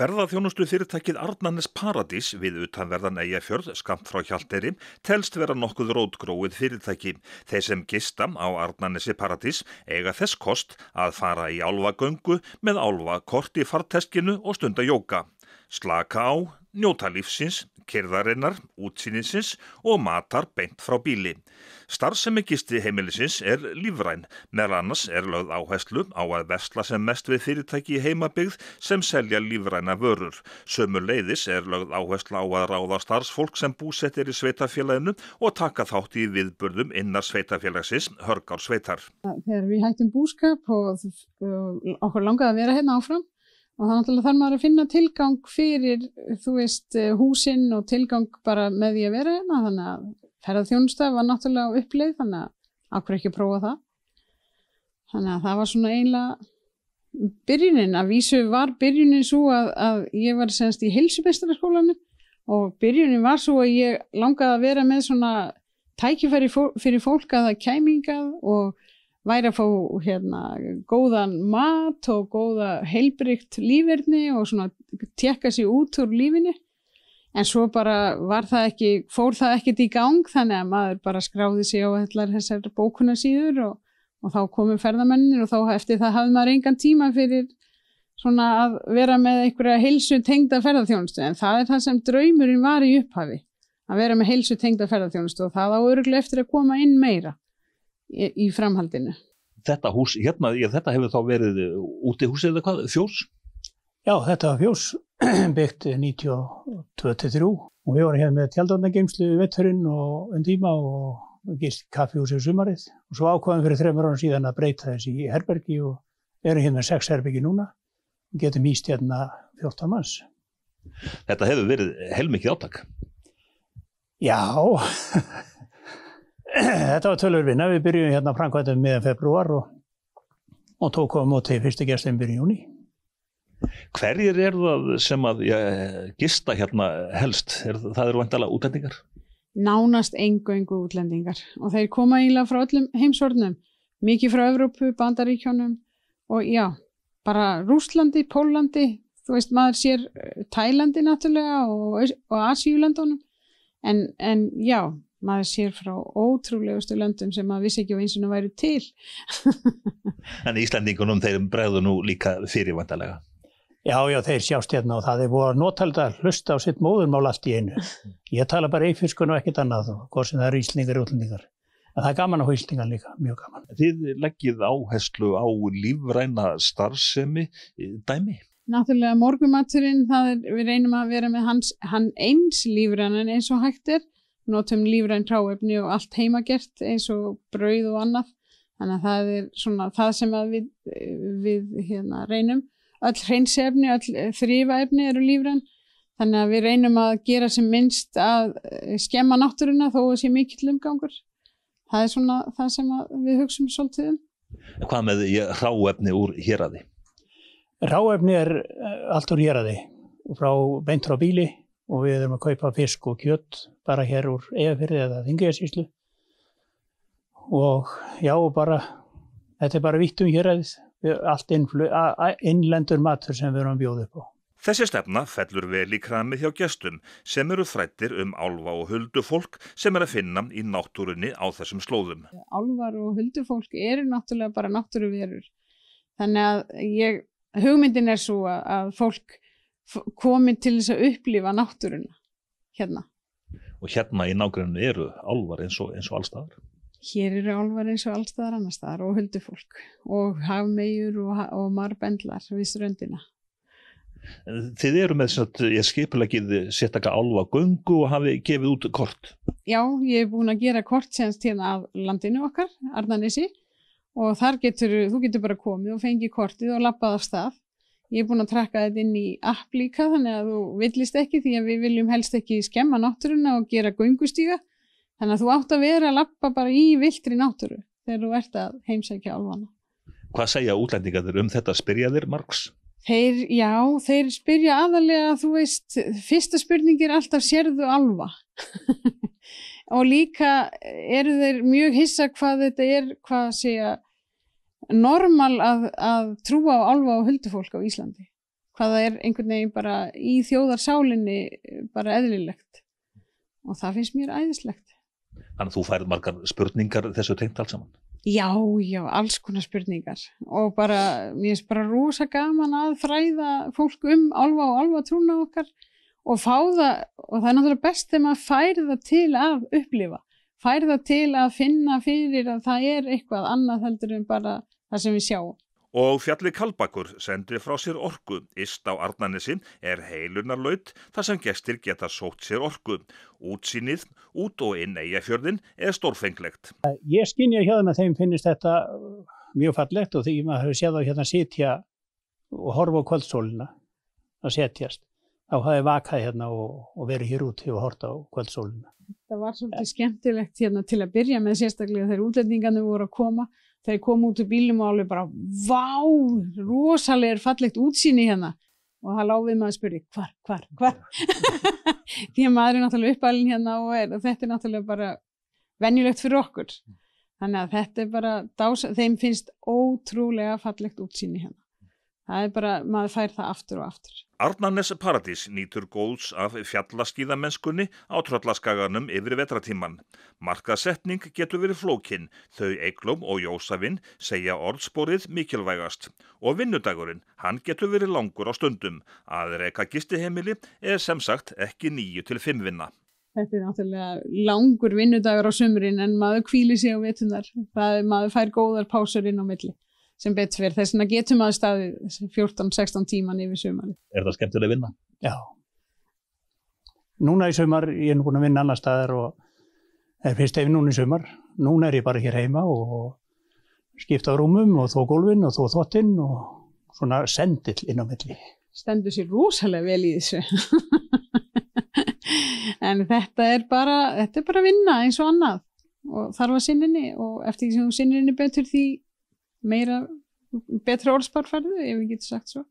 Ferðarþjónustu fyrirtækið Arnannes Paradís við utanverðan Eyjafjörð, skamt frá Hjalteri, telst vera nokkuð rótgróið fyrirtæki. Þeir sem gista á Arnannesi Paradís eiga þess kost að fara í álvagöngu með álvakorti farteskinu og stunda jóka. Slaka á, njóta lífsins, kerðarinnar, útsýninsins og matar beint frá bíli. Starfsemi gisti heimilisins er lífræn, meðal annars er lögð áherslu á að vestla sem mest við fyrirtæki í heimabygð sem selja lífræna vörur. Sömu leiðis er lögð áherslu á að ráða starfsfólk sem búsettir í sveitafélaginu og taka þátt í viðburðum innar sveitafélagsins hörgár sveitar. Þegar við hættum búskap og okkur langaði að vera hérna áfram og þannig að þannig maður að finna tilgang fyrir, þú veist, eh, húsinn og tilgang bara með því að vera hérna, þannig að ferðað þjónustaf var náttúrulega uppleið, þannig að akkur ekki prófa það. Þannig að það var svona eiginlega byrjunin, að vísu var byrjunin svo að, að ég var senst í heilsumestrarskólanum og byrjunin var svo að ég langaði að vera með svona tækifæri fyrir fólk að það kæmingað og væri að fá hérna, góðan mat og góða heilbrygt lífirni og svona tekka sér út úr lífinni en svo bara var það ekki, fór það ekkert í gang þannig að maður bara skráði sér á þessar bókuna síður og, og þá komum ferðamennir og þá eftir það hafði maður engan tíma fyrir svona að vera með einhverja heilsu tengda ferðarþjónustu en það er það sem draumurinn var í upphafi að vera með heilsu tengda ferðarþjónustu og það á öruglega eftir að koma inn meira í, í framhaldinu. Þetta hús, hérna, ég, þetta hefur þá verið eh, útihús eða hvað, fjós? Já, þetta var fjós, byggt 1923 eh, og við vorum hérna með tjaldónageimslu við vetturinn og enn um tíma og gist kaffihúsið um sumarið og svo ákvaðum fyrir þreymur ára síðan að breyta þessi í herbergi og erum hérna sex herbergi núna og getum íst hérna 14 manns. Þetta hefur verið heilmikið áttak? Já, Þetta var tölur vinna, við byrjum hérna framkvæmdum meðan februar og, og tókum á móti fyrstu gestum byrjum júni. Hverjir er það sem að ja, gista hérna helst? Er, það eru vantalega útlendingar? Nánast engu-engu útlendingar og þeir koma eiginlega frá öllum heimsvörnum, mikið frá Evrópu, Bandaríkjónum og já, bara Rúslandi, Pólandi, þú veist maður sér eh, Tælandi náttúrulega og, og Asíulandunum en, en já, maður sér frá ótrúlegustu löndum sem maður vissi ekki á eins og það væri til Þannig Íslandingunum þeir bregðu nú líka fyrirvandalega Já, já, þeir sjást hérna og það er voru nótalda að hlusta á sitt móðurmál allt í einu Ég tala bara eifiskun og ekkert annað og hvort sem það eru íslningar og útlendingar en það er gaman á hýslingan líka, mjög gaman Þið leggjið áherslu á lífræna starfsemi eh, dæmi Náttúrulega morgumaturinn, er, við reynum að vera með hans, hann eins lífrænan eins og hægt er notum lífræn ráefni og allt heimagert eins og brauð og annað þannig að það er svona það sem við, við hérna reynum öll hreinsefni, öll eh, þrýfaefni eru lífræn þannig að við reynum að gera sem minnst að eh, skemma náttúruna þó að sé mikill umgangur það er svona það sem við hugsaum svolítið um Hvað með ráefni úr hýraði? Ráefni er eh, allt úr hýraði frá beintur á bíli og við erum að kaupa fisk og kjött bara hér úr Eðafyrði eða Þingjasíslu og já, bara, þetta er bara vittum hér að allt innlendur matur sem við erum að bjóða upp á. Þessi stefna fellur vel í kramið hjá gestum sem eru þrættir um álva og huldufólk sem er að finna í náttúrunni á þessum slóðum. Álvar og huldufólk eru náttúrulega bara náttúruverur þannig að ég, hugmyndin er svo að fólk komin til þess að upplifa náttúruna hérna. Og hérna í nágrunni eru álvar eins og, og allstaðar? Hér eru álvar eins og allstaðar annarstaðar og höldufólk og hafmegjur og, og marbendlar við ströndina. Þið eru með svona, ég skipulegið séttaka álva gungu og hafi gefið út kort. Já, ég hef búin að gera kort senst hérna af landinu okkar, Arnanissi og þar getur, þú getur bara komið og fengið kortið og lappað af stað Ég er búin að trakka þetta inn í app líka þannig að þú villist ekki því að við viljum helst ekki skemma náttúruna og gera göngustíga. Þannig að þú átt að vera að lappa bara í viltri náttúru þegar þú ert að heimsækja álvana. Hvað segja útlendingarnir um þetta spyrjaðir margs? Þeir, já, þeir spyrja aðalega, þú veist, fyrsta spurning er alltaf sérðu alva og líka eru þeir mjög hissa hvað þetta er, hvað segja normal að, að trúa á alfa og huldufólk á Íslandi hvað það er einhvern veginn bara í þjóðarsálinni eh, bara eðlilegt og það finnst mér æðislegt Þannig að þú færið margar spurningar þessu tengt alls saman Já, já, alls konar spurningar og bara, mér finnst bara rosa gaman að fræða fólk um alfa og alfa trúna okkar og fá það, og það er náttúrulega best þegar maður færið það til að upplifa færið það til að finna fyrir að það er eitthvað annað heldur en bara það sem við sjáum. Og fjallið Kalbakur sendir frá sér orgu. Íst á Arnanesi er heilunarlaut þar sem gestir geta sótt sér orgu. Útsýnið, út og inn eigafjörðin er stórfenglegt. Ég skinja hérna að þeim finnist þetta mjög fallegt og því maður hefur séð á hérna sitja og horfa á kvöldsóluna að setjast. Þá hafið vakað hérna og, og verið hér út og horta á kvöldsóluna. Það var svolítið skemmtilegt hérna til að byrja með sérstaklega þegar útlendingarnir voru að koma þeir komu út úr bílum og alveg bara vá, rosalega er fallegt útsýni hérna og það láfið maður að spyrja hvar, hvar, hvar því að maður er náttúrulega uppalinn hérna og, er, og þetta er náttúrulega bara venjulegt fyrir okkur þannig að þetta er bara, dás, þeim finnst ótrúlega fallegt útsýni hérna það er bara, maður fær það aftur og aftur. Arnarnes Paradís nýtur góðs af fjallaskíðamennskunni á tröllaskaganum yfir vetratíman. Markasetning getur verið flókin, þau Eiklum og Jósafinn segja orðsporið mikilvægast. Og vinnudagurinn, hann getur verið langur á stundum. Aðreika gistihemili er sem sagt ekki nýju til fimm vinna. Þetta er náttúrulega langur vinnudagur á sumurinn en maður kvíli sig á vetunar. Það er maður fær góðar pásur inn á milli sem betur fyrir þess að getum að staðið 14-16 tíman yfir sömari. Er það skemmtileg vinna? Já. Núna í sömar, ég er nú búin að vinna annar staðar og það er fyrst efinn núna í sömar. Núna er ég bara hér heima og skipta rúmum og þó gólfin og þó þottinn og svona sendill inn á milli. Stendur sér rosalega vel í þessu. en þetta er bara, þetta er bara vinna eins og annað og þarf að sinninni og eftir því sem sinninni betur því meira betra orðspárferðu ef ég geti sagt svo